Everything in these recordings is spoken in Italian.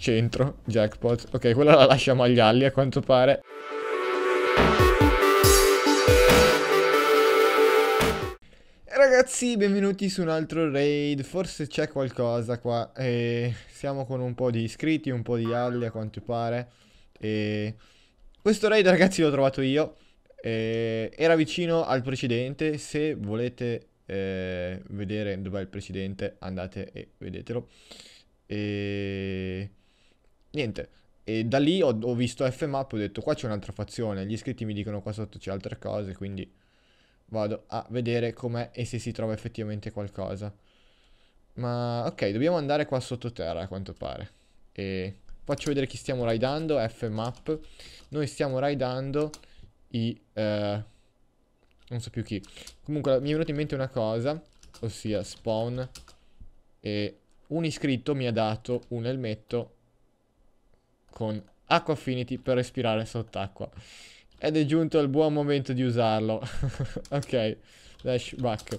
Centro, jackpot. Ok, quella la lasciamo agli alli a quanto pare. Ragazzi, benvenuti su un altro raid. Forse c'è qualcosa qua. E siamo con un po' di iscritti, un po' di alli a quanto pare. E questo raid, ragazzi, l'ho trovato io. E... Era vicino al precedente. Se volete eh, vedere dov'è il precedente, andate e vedetelo. E niente. E da lì ho, ho visto Fmap, ho detto qua c'è un'altra fazione, gli iscritti mi dicono qua sotto c'è altre cose, quindi vado a vedere com'è e se si trova effettivamente qualcosa. Ma ok, dobbiamo andare qua sottoterra a quanto pare. E faccio vedere chi stiamo raidando, Fmap. Noi stiamo raidando i... Eh, non so più chi. Comunque mi è venuta in mente una cosa, ossia spawn. E un iscritto mi ha dato un elmetto con Acqua Affinity per respirare sott'acqua. Ed è giunto il buon momento di usarlo. ok, dash back.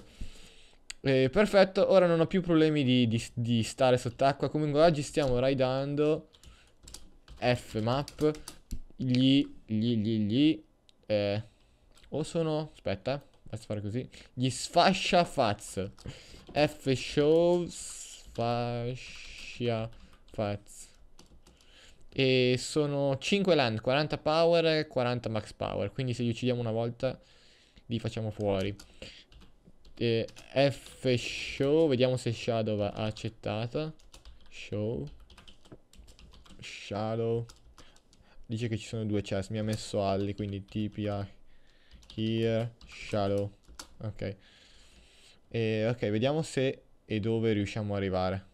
Eh, perfetto, ora non ho più problemi di, di, di stare sott'acqua. Comunque oggi stiamo raidando F map. Gli, gli, gli, gli. Eh, o sono... Aspetta, faccio fare così. Gli sfascia faz. F show sfascia faz. E sono 5 land, 40 power e 40 max power. Quindi se li uccidiamo una volta li facciamo fuori. E F show, vediamo se Shadow ha accettato. Show. Shadow. Dice che ci sono due chest, mi ha messo Alli, quindi TPA. Here, Shadow. Ok. E, ok, vediamo se e dove riusciamo ad arrivare.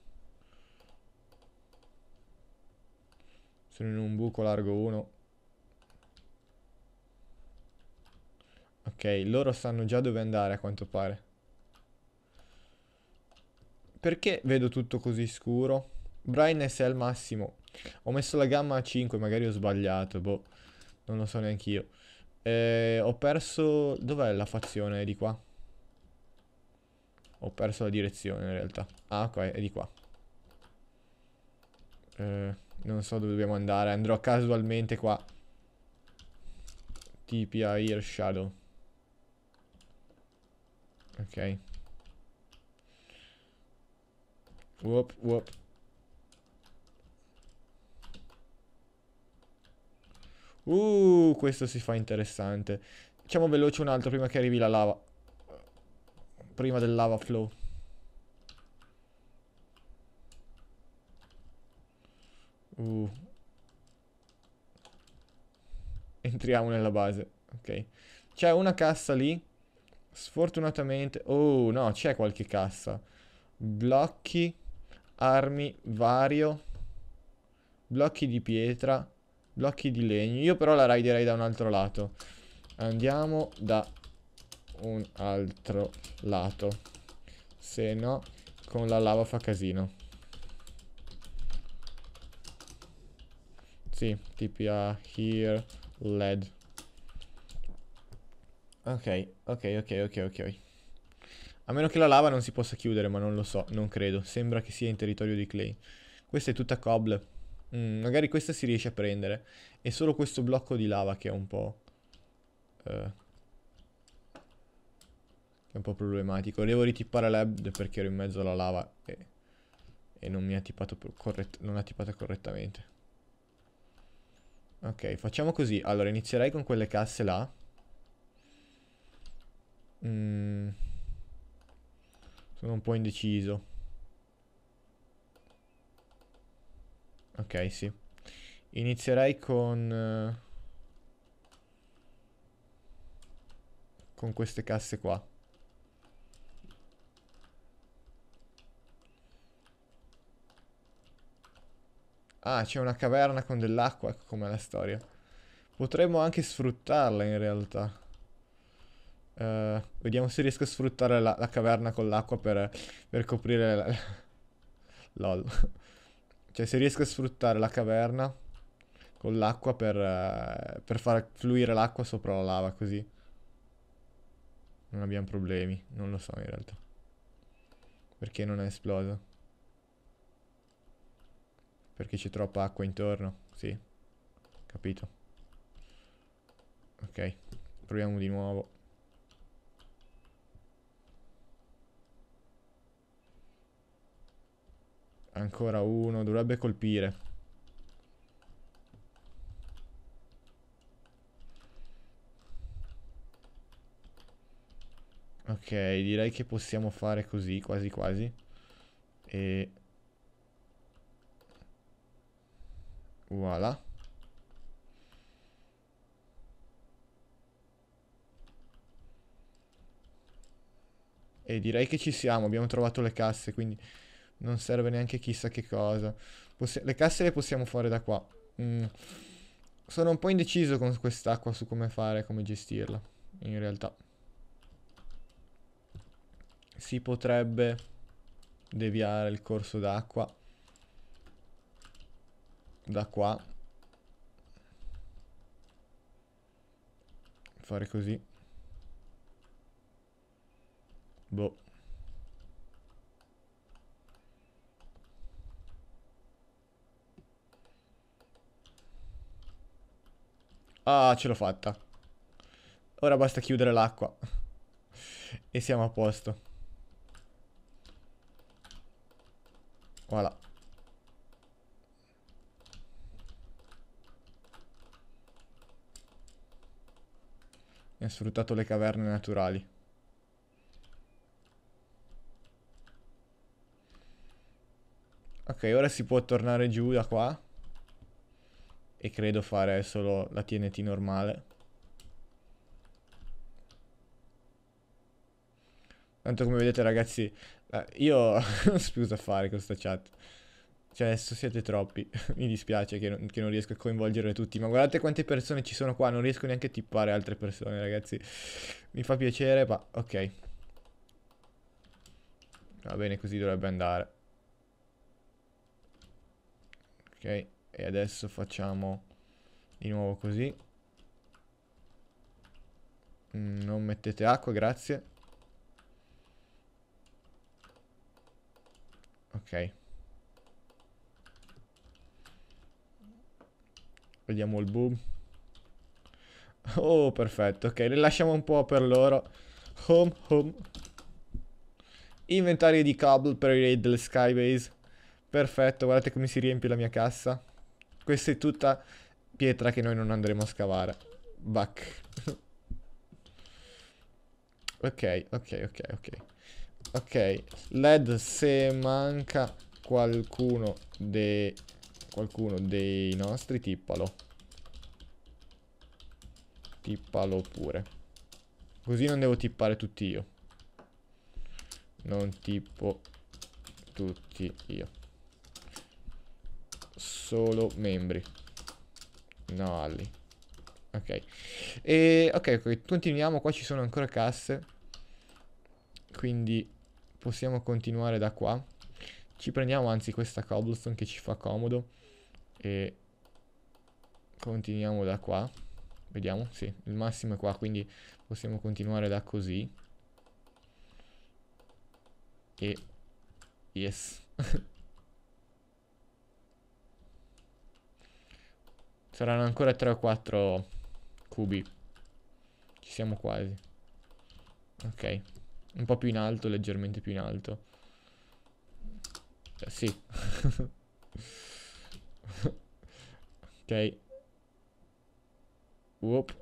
Sono in un buco largo 1. Ok, loro sanno già dove andare a quanto pare. Perché vedo tutto così scuro? Brightness è al massimo. Ho messo la gamma a 5, magari ho sbagliato, boh. Non lo so neanche io. Eh, ho perso... Dov'è la fazione? È di qua. Ho perso la direzione in realtà. Ah, ok, è di qua. Eh... Non so dove dobbiamo andare. Andrò casualmente qua. Tipi a Ear Shadow. Ok. Whoop, whoop. Uh, questo si fa interessante. Facciamo veloce un altro prima che arrivi la lava. Prima del lava flow. Uh. Entriamo nella base. Ok. C'è una cassa lì. Sfortunatamente... Oh, no, c'è qualche cassa. Blocchi. Armi. Vario. Blocchi di pietra. Blocchi di legno. Io però la raiderei da un altro lato. Andiamo da un altro lato. Se no, con la lava fa casino. Sì, TPA here, LED. Ok, ok, ok, ok, ok. A meno che la lava non si possa chiudere, ma non lo so, non credo. Sembra che sia in territorio di Clay. Questa è tutta cobble. Mm, magari questa si riesce a prendere. È solo questo blocco di lava che è un po'... Eh, è un po' problematico. Devo ritippare l'Ebd perché ero in mezzo alla lava e, e non mi ha tippato corrett non ha tippato correttamente. Ok, facciamo così. Allora, inizierei con quelle casse là. Mm. Sono un po' indeciso. Ok, sì. Inizierei con... Uh, con queste casse qua. Ah, c'è una caverna con dell'acqua, ecco com'è la storia. Potremmo anche sfruttarla in realtà. Uh, vediamo se riesco a sfruttare la, la caverna con l'acqua per, per, coprire... La... LOL. Cioè, se riesco a sfruttare la caverna con l'acqua per, uh, per far fluire l'acqua sopra la lava, così. Non abbiamo problemi, non lo so in realtà. Perché non è esploso. Perché c'è troppa acqua intorno. Sì. Capito. Ok. Proviamo di nuovo. Ancora uno. Dovrebbe colpire. Ok, direi che possiamo fare così, quasi quasi. E Voilà. E direi che ci siamo, abbiamo trovato le casse, quindi non serve neanche chissà che cosa. Possi le casse le possiamo fare da qua. Mm. Sono un po' indeciso con quest'acqua su come fare, come gestirla, in realtà. Si potrebbe deviare il corso d'acqua da qua. Fare così. Boh. Ah, ce l'ho fatta. Ora basta chiudere l'acqua. e siamo a posto. Voilà. e ha sfruttato le caverne naturali. Ok, ora si può tornare giù da qua. E credo fare solo la TNT normale. Tanto come vedete ragazzi, eh, io ho spuso a fare questa chat. Cioè, adesso siete troppi. Mi dispiace che non, che non, riesco a coinvolgerle tutti. Ma guardate quante persone ci sono qua. Non riesco neanche a tippare altre persone, ragazzi. Mi fa piacere, ma... Ok. Va bene, così dovrebbe andare. Ok. E adesso facciamo di nuovo così. Mm, non mettete acqua, grazie. Ok. Vediamo il boom. Oh, perfetto. Ok, le lasciamo un po' per loro. Home, home. Inventario di cable per i raid del Skybase. Perfetto, guardate come si riempie la mia cassa. Questa è tutta pietra che noi non andremo a scavare. Back. ok, ok, ok, ok. Ok, led se manca qualcuno dei qualcuno dei nostri, tippalo. Tippalo pure. Così non devo tippare tutti io. Non tipo tutti io. Solo membri. No, Ali. Ok. E, ok, continuiamo. Qua ci sono ancora casse. Quindi possiamo continuare da qua. Ci prendiamo anzi questa cobblestone che ci fa comodo e continuiamo da qua vediamo, sì, il massimo è qua quindi possiamo continuare da così e yes saranno ancora 3 o 4 cubi ci siamo quasi ok un po' più in alto leggermente più in alto eh, sì ok. Uop.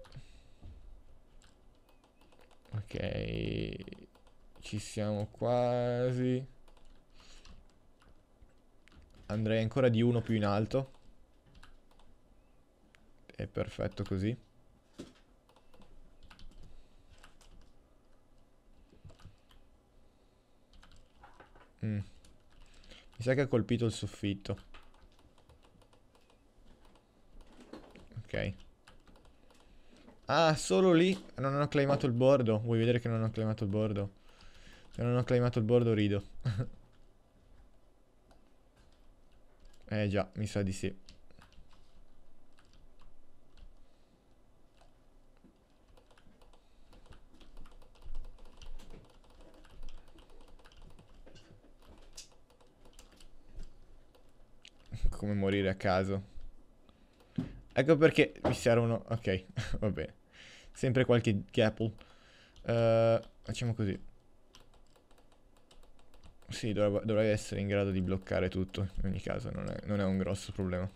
Ok. Ci siamo quasi. Andrei ancora di uno più in alto. È perfetto così. Mm. Mi sa che ha colpito il soffitto. Ah, solo lì non hanno claimato il bordo. Vuoi vedere che non hanno claimato il bordo? Se non hanno claimato il bordo rido. eh già, mi sa di sì. Come morire a caso. Ecco perché mi servono... Ok, va bene. Sempre qualche gapple. Uh, facciamo così. Sì, dovrei essere in grado di bloccare tutto. In ogni caso, non è, non è un grosso problema.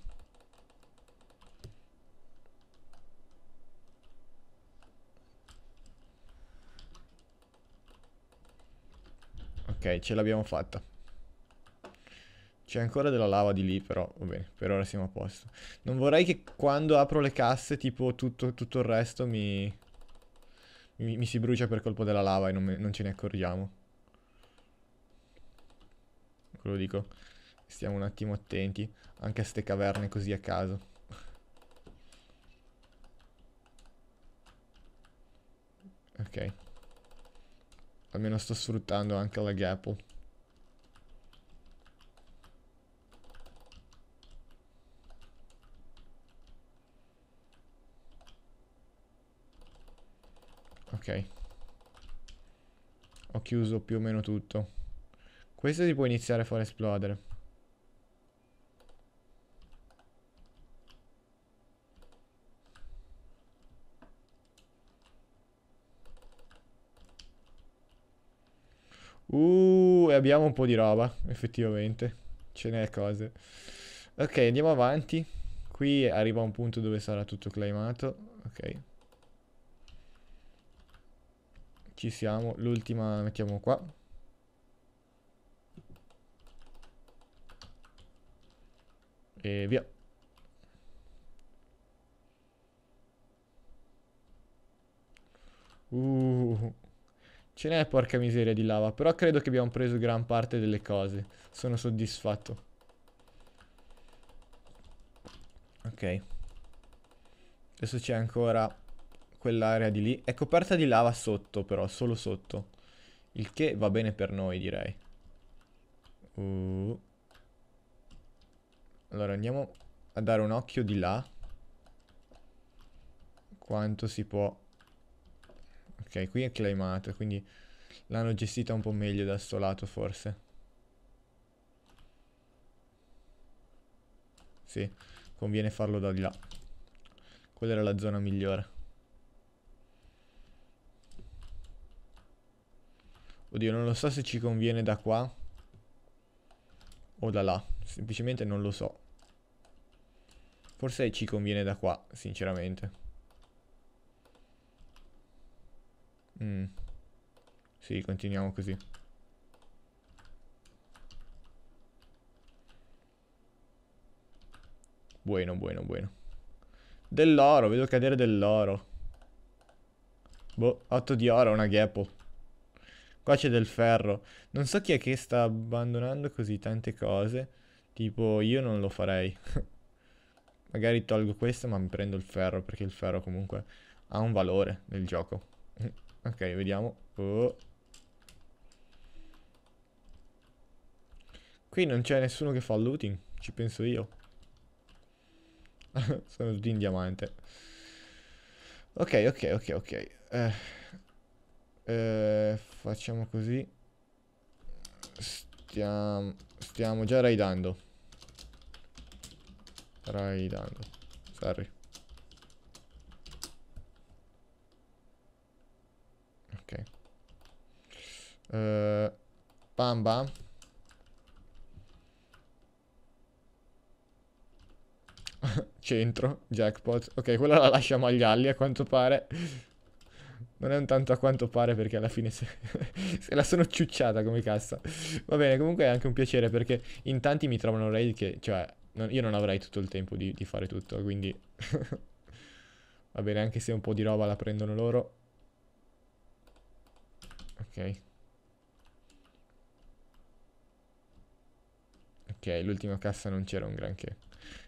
Ok, ce l'abbiamo fatta. C'è ancora della lava di lì, però va bene, per ora siamo a posto. Non vorrei che quando apro le casse, tipo, tutto, tutto il resto mi, mi, mi, si brucia per colpo della lava e non, me, non ce ne accorgiamo. Quello dico. Stiamo un attimo attenti anche a ste caverne così a caso. Ok. Almeno sto sfruttando anche la gapple. ok. Ho chiuso più o meno tutto. Questo si può iniziare a far esplodere. Uh, e abbiamo un po' di roba, effettivamente. Ce n'è cose. Ok, andiamo avanti. Qui arriva un punto dove sarà tutto claimato. Ok. Ci siamo, l'ultima la mettiamo qua. E via. Uh, uh, uh, ce n'è porca miseria di lava, però credo che abbiamo preso gran parte delle cose. Sono soddisfatto. Ok. Adesso c'è ancora quell'area di lì. È coperta di lava sotto però, solo sotto. Il che va bene per noi direi. Uh. Allora andiamo a dare un occhio di là. Quanto si può... Ok, qui è claimata, quindi l'hanno gestita un po' meglio da sto lato forse. Sì, conviene farlo da di là. Quella era la zona migliore. Oddio, non lo so se ci conviene da qua o da là. Semplicemente non lo so. Forse ci conviene da qua, sinceramente. Mm. Sì, continuiamo così. Buono, buono, buono. Dell'oro, vedo cadere dell'oro. Boh, 8 di oro, una gapple. Qua c'è del ferro. Non so chi è che sta abbandonando così tante cose. Tipo, io non lo farei. Magari tolgo questo ma mi prendo il ferro perché il ferro comunque ha un valore nel gioco. ok, vediamo. Oh. Qui non c'è nessuno che fa looting, ci penso io. Sono tutti in diamante. Ok, ok, ok, ok. Eh. Eh, facciamo così. Stiamo, stiamo già raidando. Raidando. Sorry. Ok. Eh, bam bam. Centro, jackpot. Ok, quella la lasciamo agli alli a quanto pare. Non è un tanto a quanto pare perché alla fine se, se la sono ciucciata come cassa. Va bene, comunque è anche un piacere perché in tanti mi trovano raid che, cioè, non, io non avrei tutto il tempo di, di fare tutto, quindi... Va bene, anche se un po' di roba la prendono loro. Ok. Ok, l'ultima cassa non c'era un granché.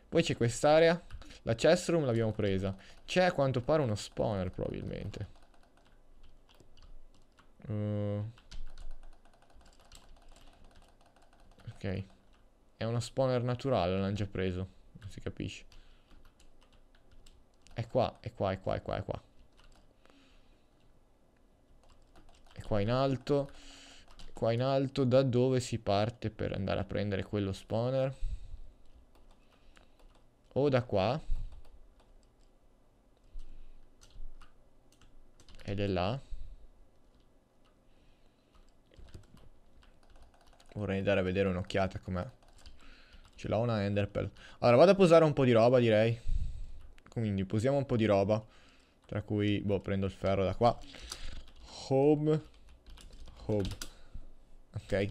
Poi c'è quest'area. La chest room l'abbiamo presa. C'è a quanto pare uno spawner probabilmente. Uh, ok. È uno spawner naturale, l'hanno già preso. Non si capisce. È qua, è qua, è qua, è qua, è qua. È qua in alto. È qua in alto. Da dove si parte per andare a prendere quello spawner? O da qua. Ed è là. vorrei andare a vedere un'occhiata com'è. Ce l'ho una enderpearl. Allora, vado a posare un po' di roba, direi. Quindi, posiamo un po' di roba. Tra cui, boh, prendo il ferro da qua. Home. Home. Ok,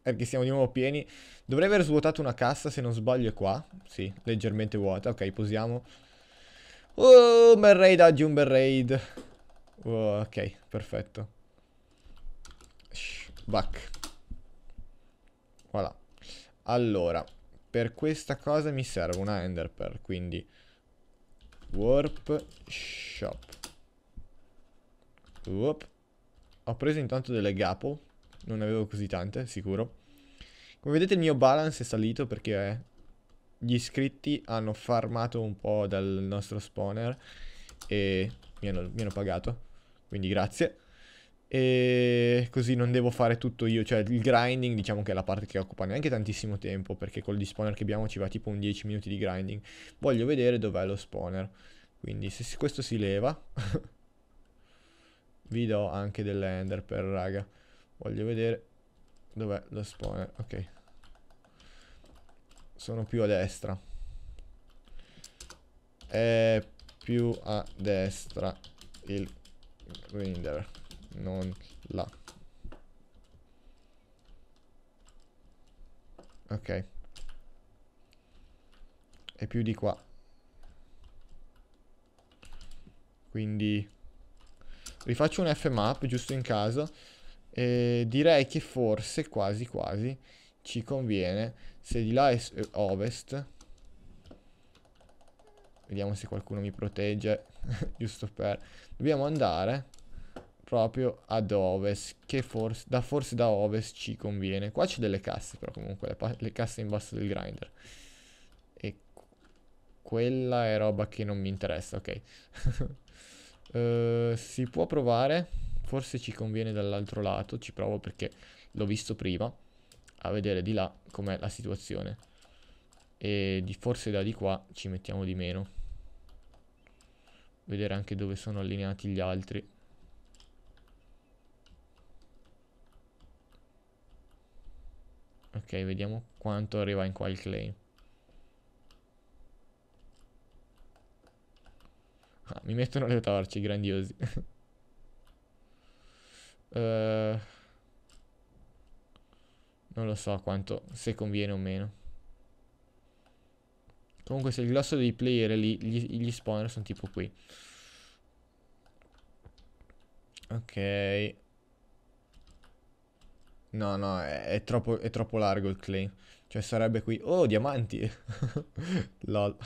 perché siamo di nuovo pieni. Dovrei aver svuotato una cassa, se non sbaglio è qua. Sì, leggermente vuota. Ok, posiamo. Oh, un bel raid oggi, un bel raid. Oh, ok, perfetto. Shh, back. Voilà. Allora, per questa cosa mi serve una enderpearl quindi warp shop. Uop. Ho preso intanto delle gapo non ne avevo così tante, sicuro. Come vedete il mio balance è salito perché gli iscritti hanno farmato un po' dal nostro spawner e mi hanno, mi hanno pagato, quindi grazie e così non devo fare tutto io, cioè il grinding diciamo che è la parte che occupa neanche tantissimo tempo perché col disponer che abbiamo ci va tipo un 10 minuti di grinding. Voglio vedere dov'è lo spawner, quindi se questo si leva vi do anche dell'ender per raga. Voglio vedere dov'è lo spawner, ok. Sono più a destra. È più a destra il grinder non là. Ok. E più di qua. Quindi rifaccio un Fmap giusto in caso. E direi che forse quasi quasi ci conviene se di là è eh, ovest. Vediamo se qualcuno mi protegge. giusto per... Dobbiamo andare proprio ad ovest, che forse da, forse da ovest ci conviene. Qua c'è delle casse però comunque, le, le casse in basso del grinder. E quella è roba che non mi interessa, ok. uh, si può provare, forse ci conviene dall'altro lato, ci provo perché l'ho visto prima, a vedere di là com'è la situazione. E di, forse da di qua ci mettiamo di meno. Vedere anche dove sono allineati gli altri. vediamo quanto arriva in qua il clay. Ah, mi mettono le torce, grandiosi. uh, non lo so quanto, se conviene o meno. Comunque se il grosso dei player lì, gli, gli spawner sono tipo qui. Ok. No, no, è, è, troppo, è troppo largo il claim. Cioè sarebbe qui... Oh, diamanti! Lol.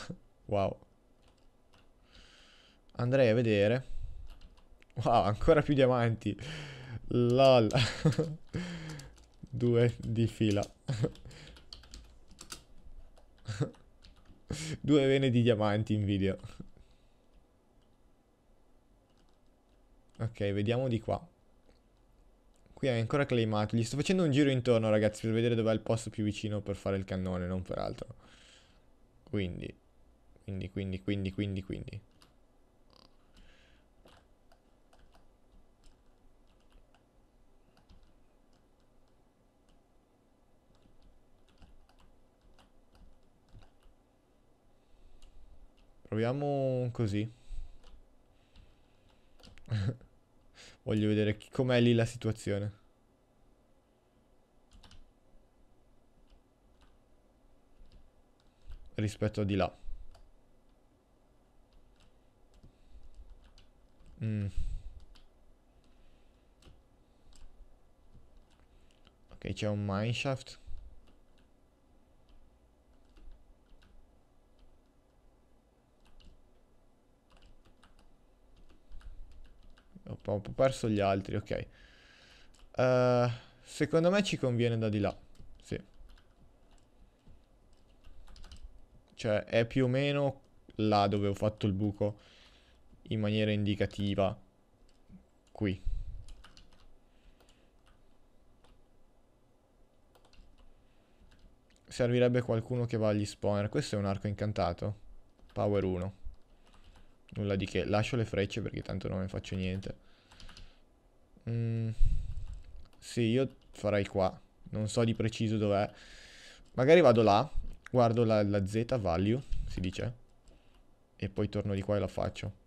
Wow. Andrei a vedere. Wow, ancora più diamanti. Lol. Due di fila. Due vene di diamanti in video. Ok, vediamo di qua. Qui è ancora claimato. Gli sto facendo un giro intorno, ragazzi, per vedere dov'è il posto più vicino per fare il cannone, non per altro. Quindi, quindi, quindi, quindi, quindi, quindi. Proviamo così. Voglio vedere com'è lì la situazione. Rispetto a di là. Mm. Ok, c'è un mineshaft. ho perso gli altri, ok. Uh, secondo me ci conviene da di là. Sì. Cioè, è più o meno là dove ho fatto il buco in maniera indicativa. Qui. Servirebbe qualcuno che va agli spawner. Questo è un arco incantato. Power 1. Nulla di che. Lascio le frecce perché tanto non ne faccio niente. Mm. Sì, io farei qua. Non so di preciso dov'è. Magari vado là, guardo la, la Z value, si dice. E poi torno di qua e la faccio.